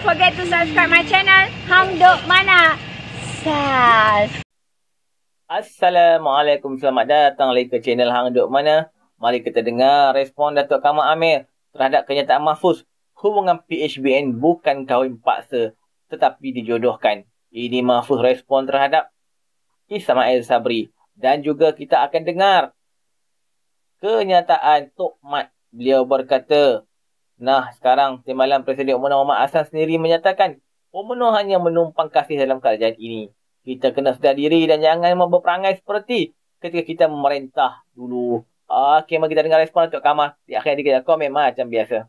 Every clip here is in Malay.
don't forget to subscribe my channel Hamduk Mana Sas Assalamualaikum selamat datang lagi ke channel Hang Duk Mana. Mari kita dengar respon Datuk Kamal Amir terhadap kenyataan Mahfuz. Hubungan PHBN bukan kahwin paksa tetapi dijodohkan. Ini Mahfuz respon terhadap Ismail Sabri. Dan juga kita akan dengar kenyataan Tok Mat. Beliau berkata, Nah, sekarang Timbalan Presiden Umar Muhammad Hassan sendiri menyatakan Umar hanya menumpang kasih dalam kerajaan ini. Kita kena sedar diri dan jangan berperangai seperti ketika kita memerintah dulu. Ah, okay, mari kita dengar respon Tok Kamal. Di akhir di kedai komen ah, macam biasa.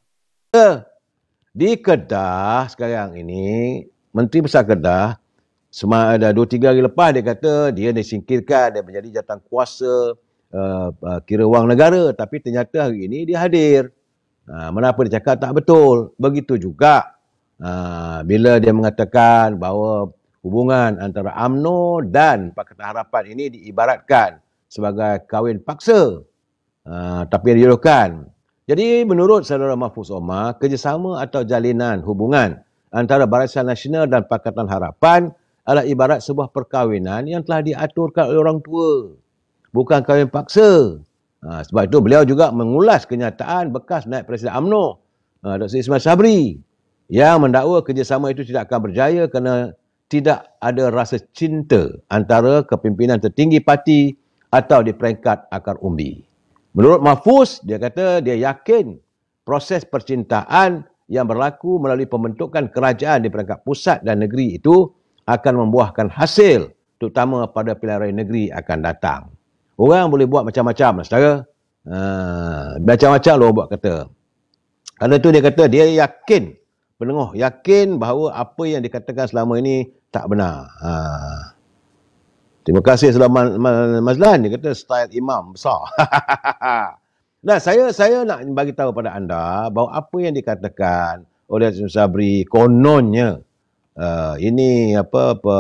Di Kedah sekarang ini, Menteri Besar Kedah, semua ada dua tiga hari lepas dia kata dia disingkirkan, dia menjadi jatuh kuasa uh, uh, kira wang negara. Tapi ternyata hari ini dia hadir. Ha, mana apa dia cakap tak betul. Begitu juga ha, bila dia mengatakan bahawa hubungan antara AMNO dan Pakatan Harapan ini diibaratkan sebagai kahwin paksa. Ha, tapi yang dijodohkan. Jadi menurut saudara Mahfuz Omar, kerjasama atau jalinan hubungan antara Barisan Nasional dan Pakatan Harapan adalah ibarat sebuah perkahwinan yang telah diaturkan oleh orang tua. Bukan kahwin paksa. Ha, sebab itu beliau juga mengulas kenyataan bekas naik presiden AMNO ha, Dr. Ismail Sabri yang mendakwa kerjasama itu tidak akan berjaya kerana tidak ada rasa cinta antara kepimpinan tertinggi parti atau di peringkat akar umbi. Menurut Mahfuz, dia kata dia yakin proses percintaan yang berlaku melalui pembentukan kerajaan di peringkat pusat dan negeri itu akan membuahkan hasil terutama pada pilihan raya negeri akan datang. Orang boleh buat macam-macam lah, saudara. Ha, macam-macam lah orang buat kata. Kalau tu dia kata dia yakin, penengah yakin bahawa apa yang dikatakan selama ini tak benar. Ha. Terima kasih Sulaiman Mazlan. Dia kata style imam besar. nah, saya saya nak bagi tahu pada anda bahawa apa yang dikatakan oleh Azim Sabri kononnya uh, ini apa, apa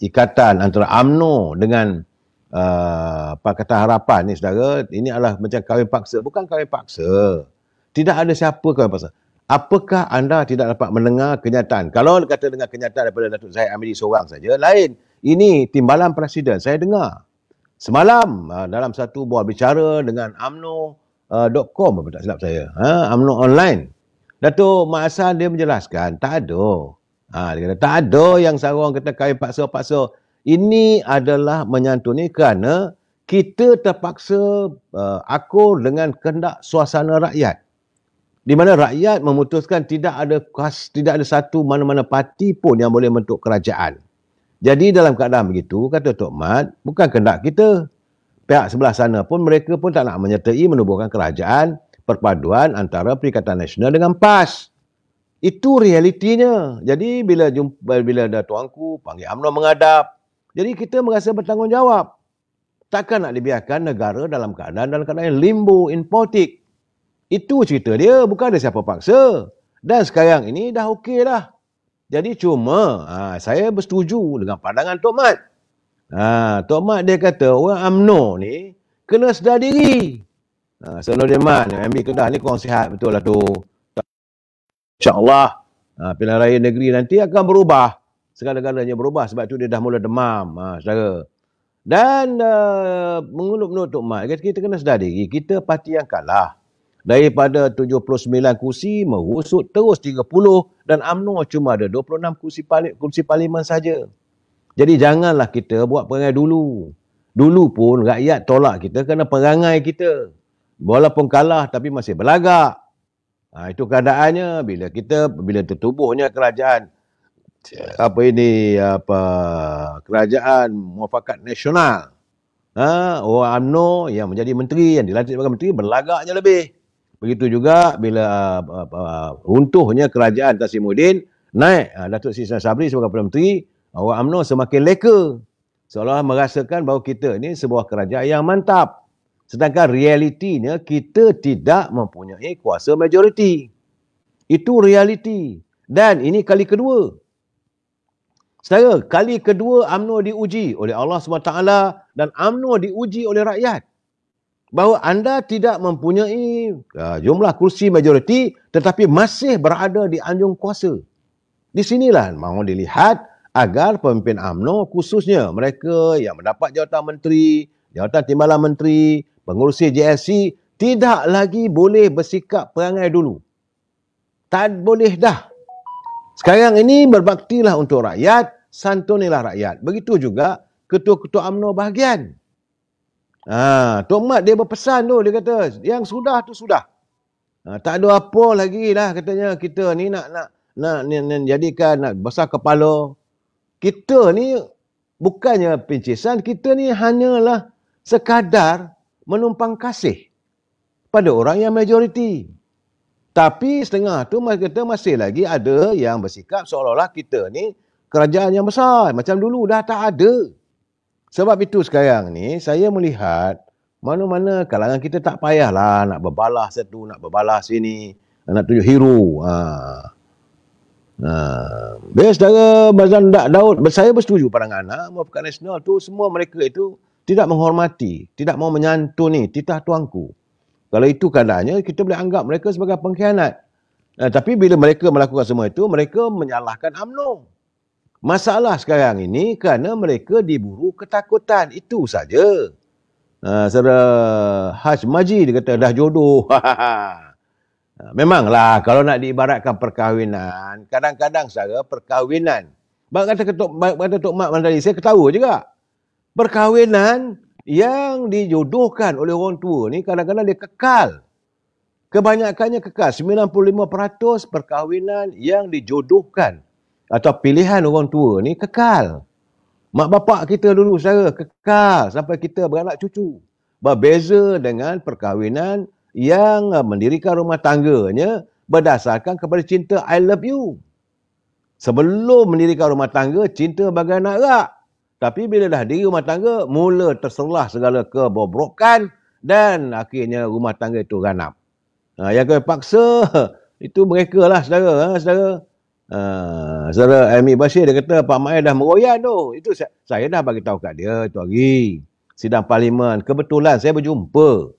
ikatan antara AMNO dengan Ah, pakatan Harapan ni saudara, ini adalah macam kawin paksa. Bukan kawin paksa. Tidak ada siapa kawin paksa. Apakah anda tidak dapat mendengar kenyataan? Kalau kata dengar kenyataan daripada Datuk Zahid Amiri seorang saja, lain. Ini timbalan presiden. Saya dengar. Semalam ah, dalam satu buah bicara dengan amno.com ah, apa tak silap saya. Ha, amno online. Datuk Mak Hassan dia menjelaskan tak ada. Ha, dia kata tak ada yang sarung kata kawin paksa-paksa. Ini adalah menyantuni kerana kita terpaksa uh, akur dengan kendak suasana rakyat. Di mana rakyat memutuskan tidak ada kas, tidak ada satu mana-mana parti pun yang boleh bentuk kerajaan. Jadi dalam keadaan begitu, kata Tok Mat, bukan kendak kita. Pihak sebelah sana pun mereka pun tak nak menyertai menubuhkan kerajaan perpaduan antara Perikatan Nasional dengan PAS. Itu realitinya. Jadi bila jumpa, bila ada tuanku panggil UMNO mengadap. Jadi kita merasa bertanggungjawab. Takkan nak dibiarkan negara dalam keadaan dalam keadaan limbo impotik. Itu cerita dia. Bukan ada siapa paksa. Dan sekarang ini dah okey dah. Jadi cuma ha, saya bersetuju dengan pandangan Tok Mat. Ha, Tok Mat dia kata orang UMNO ni kena sedar diri. Ha, Selodeman, MB Kedah ni kurang sihat betul lah tu. InsyaAllah ha, pilihan raya negeri nanti akan berubah segala-galanya berubah sebab tu dia dah mula demam ha, saudara dan uh, mengulup menutup mat kita, kita kena sedar diri kita parti yang kalah daripada 79 kursi merusut terus 30 dan UMNO cuma ada 26 kursi, pali, kursi parlimen saja. jadi janganlah kita buat perangai dulu dulu pun rakyat tolak kita kerana perangai kita walaupun kalah tapi masih berlagak ha, itu keadaannya bila kita bila tertubuhnya kerajaan Ya. apa ini apa kerajaan muafakat nasional. Ha, orang UMNO yang menjadi menteri yang dilantik sebagai menteri berlagaknya lebih. Begitu juga bila apa, runtuhnya kerajaan Tasimuddin naik ha, Datuk sisa Sabri sebagai Perdana Menteri, orang UMNO semakin leka. Seolah-olah merasakan bahawa kita ini sebuah kerajaan yang mantap. Sedangkan realitinya kita tidak mempunyai kuasa majoriti. Itu realiti. Dan ini kali kedua. Saudara, kali kedua UMNO diuji oleh Allah SWT dan UMNO diuji oleh rakyat. Bahawa anda tidak mempunyai uh, jumlah kursi majoriti tetapi masih berada di anjung kuasa. Di sinilah mahu dilihat agar pemimpin UMNO khususnya mereka yang mendapat jawatan menteri, jawatan timbalan menteri, pengurusi JSC tidak lagi boleh bersikap perangai dulu. Tak boleh dah sekarang ini berbaktilah untuk rakyat, santunilah rakyat. Begitu juga ketua-ketua UMNO bahagian. Ha, Tok Mat dia berpesan tu, dia kata yang sudah tu sudah. Ha, tak ada apa lagi lah katanya kita ni nak nak nak ni, ni, jadikan nak besar kepala. Kita ni bukannya pencisan, kita ni hanyalah sekadar menumpang kasih pada orang yang majoriti. Tapi setengah tu kita masih lagi ada yang bersikap seolah-olah kita ni kerajaan yang besar. Macam dulu dah tak ada. Sebab itu sekarang ni saya melihat mana-mana kalangan kita tak payahlah nak berbalah satu, nak berbalah sini. Nak tunjuk hero. Ha. Ha. Biar saudara Bazan Daud, saya bersetuju pandangan anak. Mereka nasional tu semua mereka itu tidak menghormati, tidak mau menyantuni titah tuanku. Kalau itu keadaannya, kita boleh anggap mereka sebagai pengkhianat. Uh, tapi bila mereka melakukan semua itu, mereka menyalahkan UMNO. Masalah sekarang ini kerana mereka diburu ketakutan. Itu saja. Uh, saudara Haj Maji dia kata dah jodoh. Memanglah kalau nak diibaratkan perkahwinan, kadang-kadang saudara perkahwinan. Bang kata ketuk kata Tok Mak tadi, saya ketawa juga. Perkahwinan yang dijodohkan oleh orang tua ni kadang-kadang dia kekal. Kebanyakannya kekal. 95% perkahwinan yang dijodohkan atau pilihan orang tua ni kekal. Mak bapak kita dulu saya kekal sampai kita beranak cucu. Berbeza dengan perkahwinan yang mendirikan rumah tangganya berdasarkan kepada cinta I love you. Sebelum mendirikan rumah tangga, cinta bagai anak rak. Tapi bila dah diri rumah tangga, mula terserlah segala kebobrokan dan akhirnya rumah tangga itu ranam. Ha, yang kami paksa, itu mereka lah saudara. Ha, saudara. Ha, saudara Amy Bashir dia kata, Pak Mai dah meroyak tu. Itu saya, saya dah bagi tahu kat dia itu hari. Sidang parlimen, kebetulan saya berjumpa.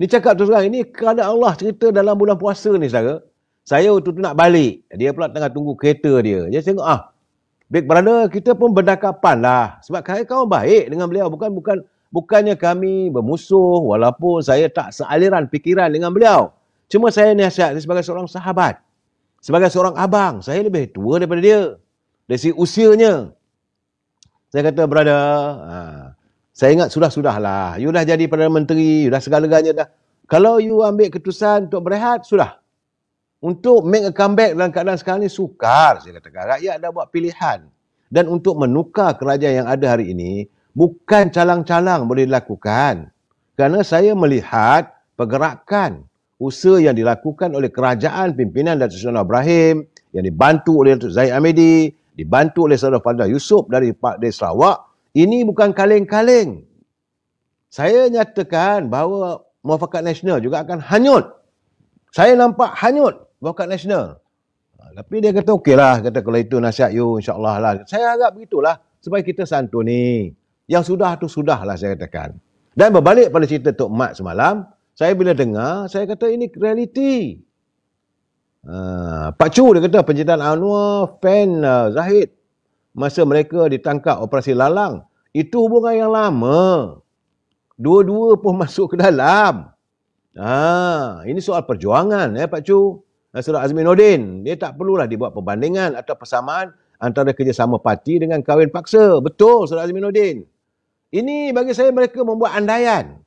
Ni cakap tu sekarang, ini kerana Allah cerita dalam bulan puasa ni saudara. Saya tu, tu nak balik. Dia pula tengah tunggu kereta dia. Dia tengok, ah, Big Brother kita pun berdakapan lah. Sebab kami kawan baik dengan beliau. Bukan bukan bukannya kami bermusuh walaupun saya tak sealiran fikiran dengan beliau. Cuma saya nasihat dia sebagai seorang sahabat. Sebagai seorang abang. Saya lebih tua daripada dia. Dari si usianya. Saya kata, brother, ha, saya ingat sudah-sudahlah. You dah jadi Perdana Menteri, you dah segala-galanya dah. Kalau you ambil keputusan untuk berehat, sudah. Untuk make a comeback dalam keadaan sekarang ni sukar saya katakan. Rakyat dah buat pilihan. Dan untuk menukar kerajaan yang ada hari ini, bukan calang-calang boleh dilakukan. Kerana saya melihat pergerakan usaha yang dilakukan oleh kerajaan pimpinan Datuk Sultan Ibrahim yang dibantu oleh Datuk Zahid Amidi, dibantu oleh Saudara Fadlah Yusuf dari Pak Desa Sarawak, ini bukan kaleng-kaleng. Saya nyatakan bahawa Muafakat Nasional juga akan hanyut. Saya nampak hanyut wakaf nasional. Ha, tapi dia kata okey lah, kata kalau itu nasihat you insyaAllah lah. Saya harap begitulah supaya kita santun ni. Yang sudah tu lah saya katakan. Dan berbalik pada cerita Tok Mat semalam, saya bila dengar, saya kata ini realiti. Uh, Pak Chu dia kata penjidan Anwar fan uh, Zahid masa mereka ditangkap operasi lalang itu hubungan yang lama dua-dua pun masuk ke dalam Ah, ini soal perjuangan ya eh, Pak Chu Nasrullah Azmi Nordin. Dia tak perlulah dibuat perbandingan atau persamaan antara kerjasama parti dengan kahwin paksa. Betul, Saudara Azmi Nordin. Ini bagi saya mereka membuat andaian.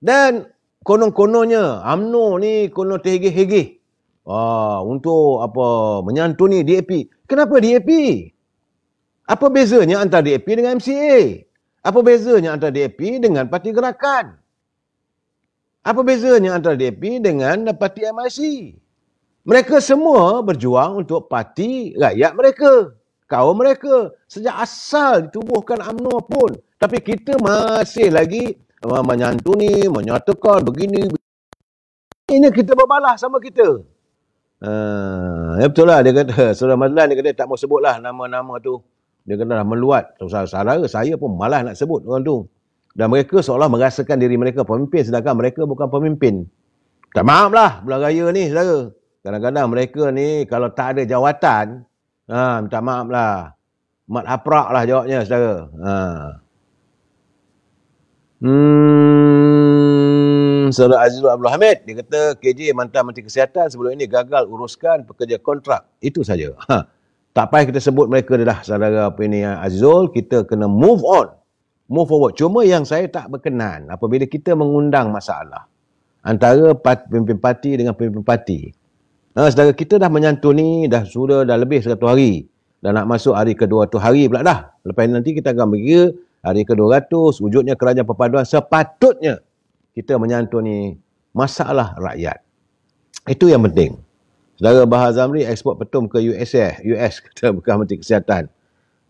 Dan konon-kononnya, UMNO ni konon terhegeh-hegeh. Ah, untuk apa menyantuni DAP. Kenapa DAP? Apa bezanya antara DAP dengan MCA? Apa bezanya antara DAP dengan Parti Gerakan? Apa bezanya antara DAP dengan Parti MIC? Mereka semua berjuang untuk parti rakyat mereka. Kaum mereka. Sejak asal ditubuhkan UMNO pun. Tapi kita masih lagi menyantuni, menyatakan begini. Ini kita berbalah sama kita. Uh, ya betul lah dia kata. Saudara Madlan dia kata tak mau sebut lah nama-nama tu. Dia kata dah meluat. Saudara saya pun malah nak sebut orang tu. Dan mereka seolah merasakan diri mereka pemimpin sedangkan mereka bukan pemimpin. Tak maaf lah bulan raya ni saudara. Kadang-kadang mereka ni kalau tak ada jawatan, ha, minta maaf lah. Mat haprak lah jawabnya, saudara. Ha. Hmm, Saudara Azizul Abdul Hamid, dia kata KJ mantan Menteri Kesihatan sebelum ini gagal uruskan pekerja kontrak. Itu saja. Ha. Tak payah kita sebut mereka dah, saudara apa ini ha, Azizul. Kita kena move on. Move forward. Cuma yang saya tak berkenan apabila kita mengundang masalah antara pimpin parti dengan pimpin parti. Ha, ah, sedangkan kita dah menyantun ni dah sudah dah lebih satu hari. Dah nak masuk hari ke-200 hari pula dah. Lepas nanti kita akan pergi hari ke-200. Wujudnya kerajaan perpaduan sepatutnya kita menyantun ni masalah rakyat. Itu yang penting. Sedara Bahar Zamri ekspor petum ke USA, US kata bekas Menteri Kesihatan.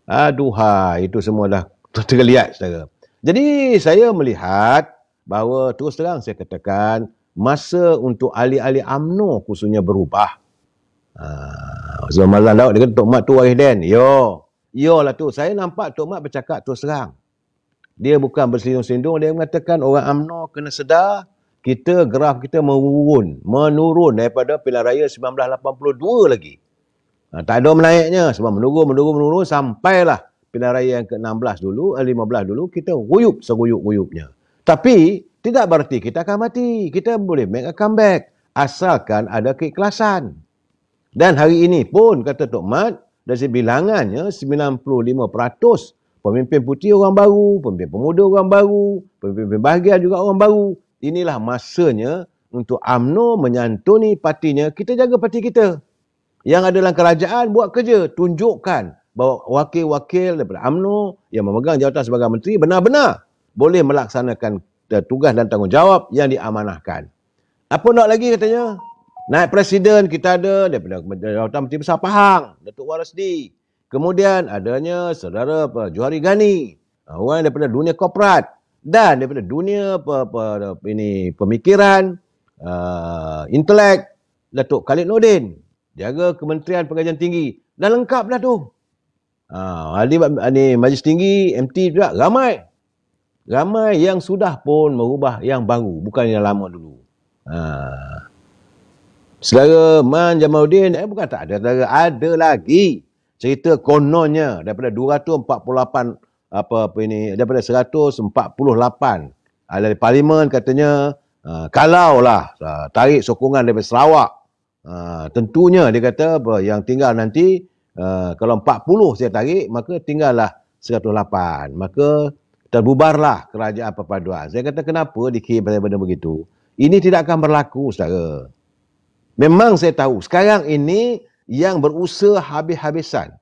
Aduhai, itu semua dah terlihat sedara. Jadi saya melihat bahawa terus terang saya katakan masa untuk ahli-ahli UMNO khususnya berubah. Uh, ah, Zul Mazlan Daud dia kata Tok Mat tu wahih den. Yo. Yo lah tu. Saya nampak Tok Mat bercakap tu serang. Dia bukan berselindung-selindung. Dia mengatakan orang amno kena sedar kita graf kita menurun. Menurun daripada pilihan raya 1982 lagi. Uh, tak ada menaiknya. Sebab menurun, menurun, menurun. Sampailah pilihan raya yang ke-16 dulu, 15 eh, dulu. Kita huyup seguyup-huyupnya. Tapi tidak berarti kita akan mati. Kita boleh make a comeback. Asalkan ada keikhlasan. Dan hari ini pun, kata Tok Mat, dari bilangannya 95% pemimpin putih orang baru, pemimpin pemuda orang baru, pemimpin bahagia juga orang baru. Inilah masanya untuk UMNO menyantuni partinya. Kita jaga parti kita. Yang ada dalam kerajaan, buat kerja. Tunjukkan bahawa wakil-wakil daripada UMNO yang memegang jawatan sebagai menteri benar-benar boleh melaksanakan Eh, tugas dan tanggungjawab yang diamanahkan. Apa nak lagi katanya? Naik presiden kita ada daripada Jawatan Menteri Besar Pahang, Datuk Warasdi. Kemudian adanya saudara apa, Juhari Ghani, eh, orang daripada dunia korporat dan daripada dunia apa, apa, apa, ini pemikiran, uh, intelek, Datuk Khalid Nordin. Jaga Kementerian Pengajian Tinggi. Dah lengkap dah tu. Ha, ahli, Majlis Tinggi, MT juga ramai ramai yang sudah pun merubah yang baru bukan yang lama dulu ha. Saudara Man Jamaluddin eh bukan tak ada saudara ada lagi cerita kononnya daripada 248 apa apa ini daripada 148 ada di parlimen katanya uh, ah, kalau lah ah, tarik sokongan daripada Sarawak uh, tentunya dia kata apa yang tinggal nanti uh, kalau 40 saya tarik maka tinggallah 108 maka terbubarlah kerajaan perpaduan. Saya kata kenapa dikira benda-benda begitu? Ini tidak akan berlaku, saudara. Memang saya tahu, sekarang ini yang berusaha habis-habisan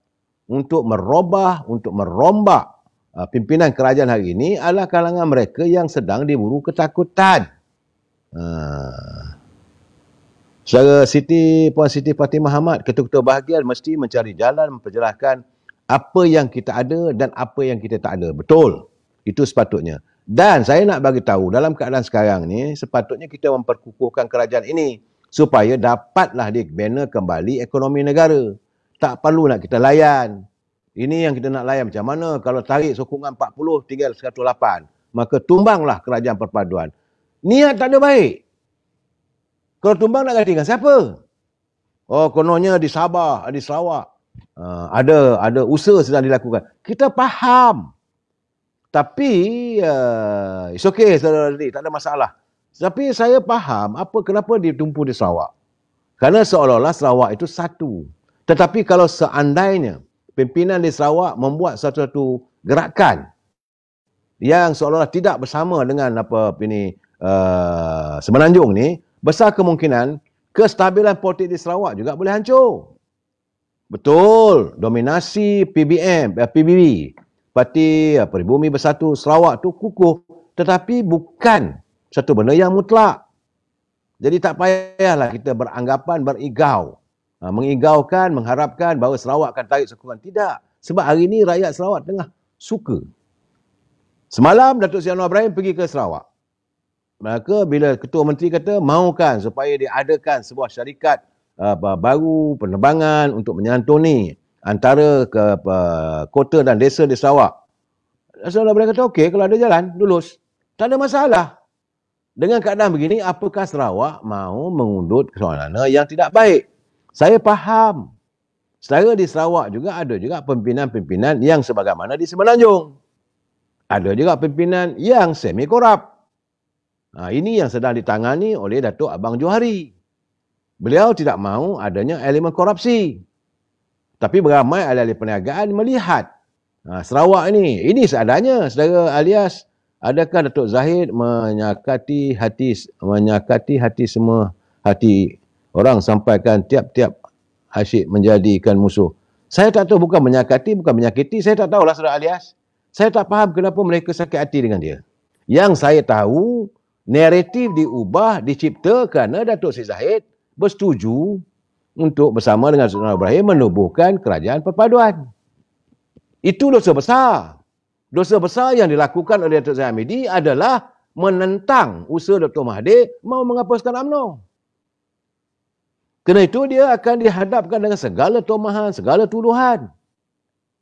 untuk merubah, untuk merombak uh, pimpinan kerajaan hari ini adalah kalangan mereka yang sedang diburu ketakutan. Uh. Saudara Siti, Puan Siti Fatimah Muhammad, Ketua-Ketua Bahagian mesti mencari jalan memperjelaskan apa yang kita ada dan apa yang kita tak ada. Betul. Itu sepatutnya. Dan saya nak bagi tahu dalam keadaan sekarang ni sepatutnya kita memperkukuhkan kerajaan ini supaya dapatlah dibina kembali ekonomi negara. Tak perlu nak kita layan. Ini yang kita nak layan macam mana kalau tarik sokongan 40 tinggal 108. Maka tumbanglah kerajaan perpaduan. Niat tak ada baik. Kalau tumbang nak gantikan siapa? Oh kononnya di Sabah, di Sarawak. Uh, ada ada usaha sedang dilakukan. Kita faham. Tapi uh, it's okay saudara Razli, tak ada masalah. Tapi saya faham apa kenapa dia tumpu di Sarawak. Karena seolah-olah Sarawak itu satu. Tetapi kalau seandainya pimpinan di Sarawak membuat satu-satu gerakan yang seolah-olah tidak bersama dengan apa ini uh, semenanjung ni, besar kemungkinan kestabilan politik di Sarawak juga boleh hancur. Betul, dominasi PBM, eh, PBB, Parti Bumi Bersatu Sarawak tu kukuh tetapi bukan satu benda yang mutlak. Jadi tak payahlah kita beranggapan berigau. Ha, mengigaukan, mengharapkan bahawa Sarawak akan tarik sokongan. Tidak. Sebab hari ini rakyat Sarawak tengah suka. Semalam Datuk Sri Anwar pergi ke Sarawak. Maka bila Ketua Menteri kata mahukan supaya diadakan sebuah syarikat uh, baru penerbangan untuk menyantuni antara ke, uh, kota dan desa di Sarawak. Rasulullah boleh kata, okey, kalau ada jalan, lulus. Tak ada masalah. Dengan keadaan begini, apakah Sarawak mahu mengundut kesalahan yang tidak baik? Saya faham. Setara di Sarawak juga ada juga pimpinan-pimpinan yang sebagaimana di Semenanjung. Ada juga pimpinan yang semi korup. Ha, ini yang sedang ditangani oleh Datuk Abang Johari. Beliau tidak mahu adanya elemen korupsi tapi beramai ahli-ahli perniagaan melihat ha, Sarawak ini. Ini seadanya, saudara alias. Adakah Datuk Zahid menyakati hati menyakati hati semua hati orang sampaikan tiap-tiap asyik menjadikan musuh. Saya tak tahu bukan menyakati, bukan menyakiti. Saya tak tahu lah, saudara alias. Saya tak faham kenapa mereka sakit hati dengan dia. Yang saya tahu, naratif diubah, dicipta kerana Datuk Sri Zahid bersetuju untuk bersama dengan Sultan Ibrahim menubuhkan kerajaan perpaduan. Itu dosa besar. Dosa besar yang dilakukan oleh Datuk Zain Hamidi adalah menentang usaha Dr. Mahathir mau menghapuskan UMNO. Kena itu dia akan dihadapkan dengan segala tomahan, segala tuduhan.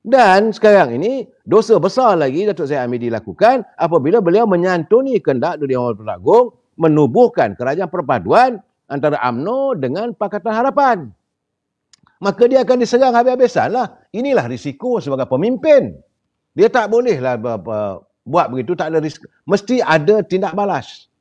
Dan sekarang ini dosa besar lagi Datuk Zain Hamidi lakukan apabila beliau menyantuni kendak Dunia Mahathir Agung menubuhkan kerajaan perpaduan antara Amno dengan Pakatan Harapan. Maka dia akan diserang habis-habisan lah. Inilah risiko sebagai pemimpin. Dia tak boleh lah buat begitu, tak ada risiko. Mesti ada tindak balas.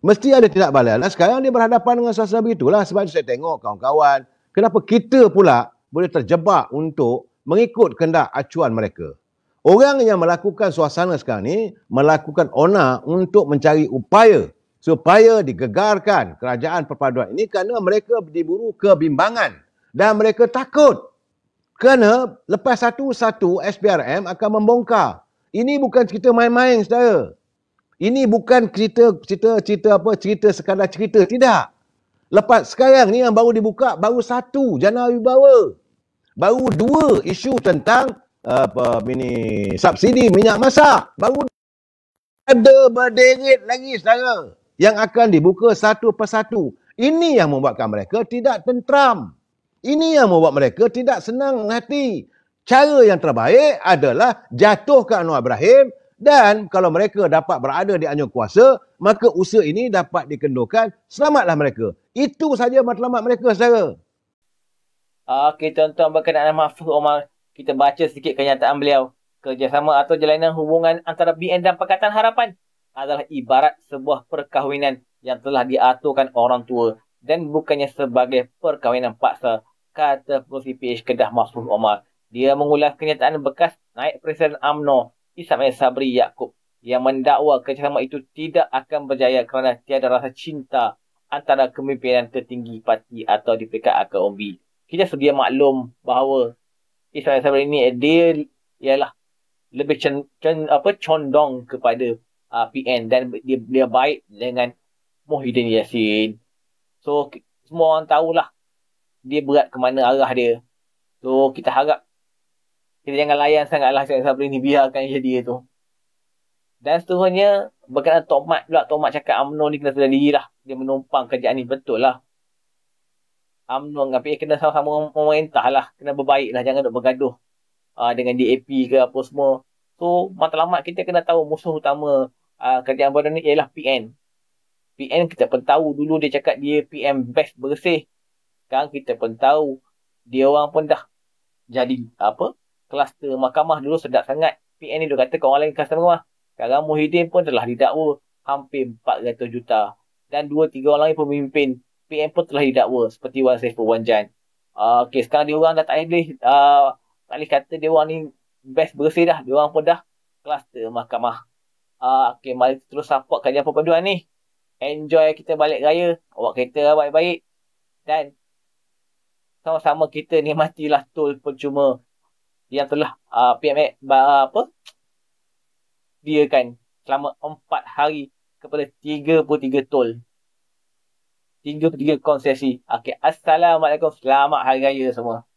Mesti ada tindak balas. Lah. Sekarang dia berhadapan dengan sasaran begitulah. Sebab saya tengok kawan-kawan, kenapa kita pula boleh terjebak untuk mengikut kendak acuan mereka. Orang yang melakukan suasana sekarang ni, melakukan onar untuk mencari upaya supaya digegarkan kerajaan perpaduan ini kerana mereka diburu kebimbangan dan mereka takut kerana lepas satu-satu SPRM akan membongkar. Ini bukan cerita main-main saudara. Ini bukan cerita cerita cerita apa cerita sekadar cerita tidak. Lepas sekarang ni yang baru dibuka baru satu Januari wibawa. Baru dua isu tentang apa ini subsidi minyak masak. Baru ada berderet lagi saudara yang akan dibuka satu persatu. Ini yang membuatkan mereka tidak tentram. Ini yang membuat mereka tidak senang hati. Cara yang terbaik adalah jatuh ke Anwar Ibrahim dan kalau mereka dapat berada di anjung kuasa, maka usaha ini dapat dikendurkan. Selamatlah mereka. Itu saja matlamat mereka, saudara. Okey, tuan-tuan berkenaan Mahfud Omar, kita baca sikit kenyataan beliau. Kerjasama atau jalanan hubungan antara BN dan Pakatan Harapan adalah ibarat sebuah perkahwinan yang telah diaturkan orang tua dan bukannya sebagai perkahwinan paksa, kata Pengurusi PH Kedah Masrul Omar. Dia mengulas kenyataan bekas naik Presiden AMNO Ismail Sabri Yaakob yang mendakwa kerjasama itu tidak akan berjaya kerana tiada rasa cinta antara kemimpinan tertinggi parti atau di PKA ke OMBI. Kita sedia maklum bahawa Ismail Sabri ini dia ialah lebih cen, cen, apa, condong kepada uh, PN dan dia, dia baik dengan Muhyiddin Yassin. So semua orang tahulah dia berat ke mana arah dia. So kita harap kita jangan layan sangatlah Syed Sabri ni biarkan je dia tu. Dan seterusnya berkenaan Tok Mat pula Tok Mat cakap UMNO ni kena sedar diri lah. Dia menumpang kerjaan ni betul lah. UMNO dengan PA kena sama-sama pemerintah lah. Kena berbaik lah jangan duk bergaduh uh, dengan DAP ke apa semua. So matlamat kita kena tahu musuh utama uh, ah, kerajaan baru ni ialah PN. PN kita pun tahu dulu dia cakap dia PM best bersih. Sekarang kita pun tahu dia orang pun dah jadi apa? Kluster mahkamah dulu sedap sangat. PN ni dia kata kau orang lain kluster mahkamah. Sekarang Muhyiddin pun telah didakwa hampir 400 juta. Dan 2-3 orang lain pemimpin PM pun telah didakwa seperti Wan Saif Wan Jan. Uh, ah, okay, sekarang dia orang dah tak boleh uh, tak boleh kata dia orang ni best bersih dah. Dia orang pun dah kluster mahkamah. Ah, uh, okay, mari terus support kajian perpaduan ni. Enjoy kita balik raya. Awak kereta lah baik-baik. Dan sama-sama kita ni matilah tol percuma yang telah uh, ah, PM uh, apa dia kan selama 4 hari kepada 33 tol 33 konsesi okey assalamualaikum selamat hari raya semua